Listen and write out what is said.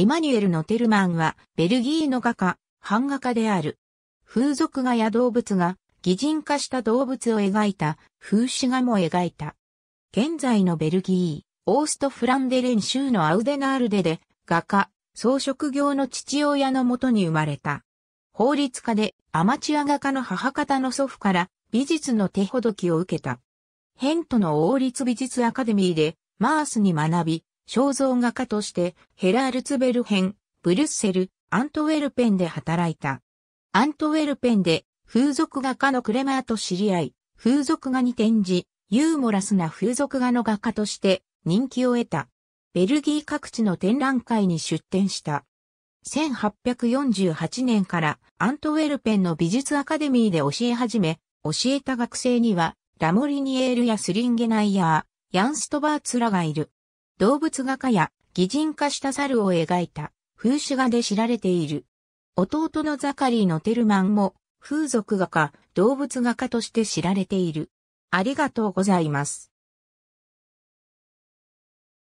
エマニュエル・ノテルマンは、ベルギーの画家、版画家である。風俗画や動物が、擬人化した動物を描いた、風刺画も描いた。現在のベルギー、オーストフランデレン州のアウデナールデで、画家、装飾業の父親のもとに生まれた。法律家でアマチュア画家の母方の祖父から美術の手ほどきを受けた。ヘントの王立美術アカデミーでマースに学び、肖像画家としてヘラールツベルヘン、ブリュッセル、アントウェルペンで働いた。アントウェルペンで風俗画家のクレマーと知り合い、風俗画に転じ、ユーモラスな風俗画の画家として人気を得た。ベルギー各地の展覧会に出展した。1848年からアントウェルペンの美術アカデミーで教え始め、教えた学生にはラモリニエールやスリンゲナイヤー、ヤンストバーツらがいる。動物画家や擬人化した猿を描いた風刺画で知られている。弟のザカリーのテルマンも風俗画家、動物画家として知られている。ありがとうございます。